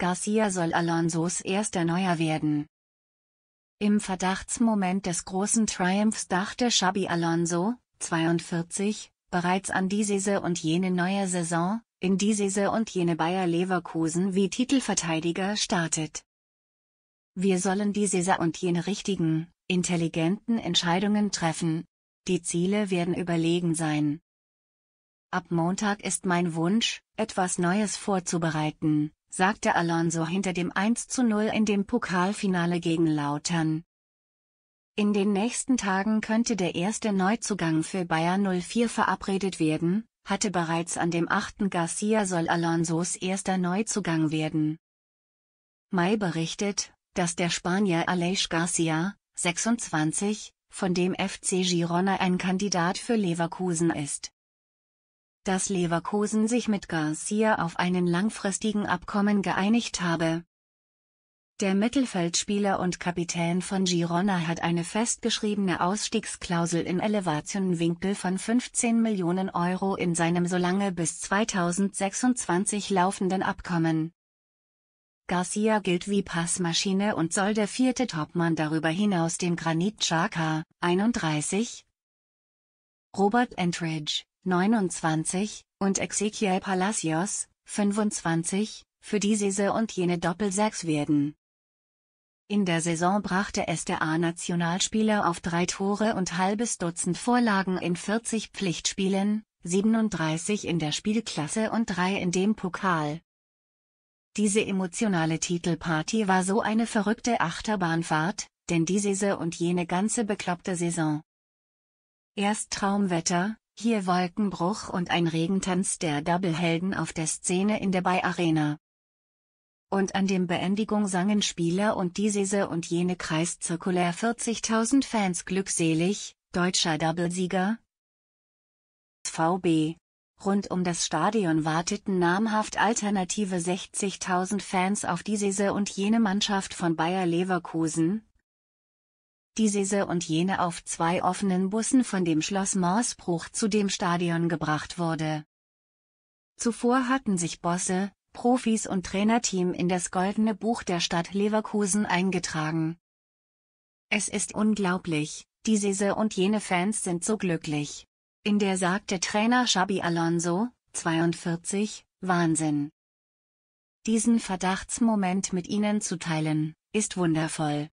Garcia soll Alonsos erster Neuer werden. Im Verdachtsmoment des großen Triumphs dachte Xabi Alonso, 42, bereits an die diese und jene neue Saison, in die diese und jene Bayer Leverkusen wie Titelverteidiger startet. Wir sollen die diese und jene richtigen, intelligenten Entscheidungen treffen. Die Ziele werden überlegen sein. Ab Montag ist mein Wunsch, etwas Neues vorzubereiten sagte Alonso hinter dem 1 zu 0 in dem Pokalfinale gegen Lautern. In den nächsten Tagen könnte der erste Neuzugang für Bayern 04 verabredet werden, hatte bereits an dem 8. Garcia soll Alonsos erster Neuzugang werden. Mai berichtet, dass der Spanier Aleix Garcia, 26, von dem FC Girona ein Kandidat für Leverkusen ist dass Leverkusen sich mit Garcia auf einen langfristigen Abkommen geeinigt habe. Der Mittelfeldspieler und Kapitän von Girona hat eine festgeschriebene Ausstiegsklausel im Elevationenwinkel von 15 Millionen Euro in seinem so lange bis 2026 laufenden Abkommen. Garcia gilt wie Passmaschine und soll der vierte Topmann darüber hinaus dem Granit Xhaka, 31, Robert Entridge, 29, und Ezequiel Palacios, 25, für die diese und jene Doppelsechs werden. In der Saison brachte es der A-Nationalspieler auf drei Tore und halbes Dutzend Vorlagen in 40 Pflichtspielen, 37 in der Spielklasse und drei in dem Pokal. Diese emotionale Titelparty war so eine verrückte Achterbahnfahrt, denn diese und jene ganze bekloppte Saison. Erst Traumwetter, hier Wolkenbruch und ein Regentanz der Doublehelden auf der Szene in der Bay Arena. Und an dem Beendigung sangen Spieler und diese und jene Kreis zirkulär 40.000 Fans glückselig, deutscher Doublesieger. VB. Rund um das Stadion warteten namhaft alternative 60.000 Fans auf diese und jene Mannschaft von Bayer Leverkusen, diese und jene auf zwei offenen Bussen von dem Schloss Marsbruch zu dem Stadion gebracht wurde. Zuvor hatten sich Bosse, Profis und Trainerteam in das Goldene Buch der Stadt Leverkusen eingetragen. Es ist unglaublich, diese und jene Fans sind so glücklich. In der sagte Trainer Xabi Alonso, 42, Wahnsinn. Diesen Verdachtsmoment mit Ihnen zu teilen, ist wundervoll.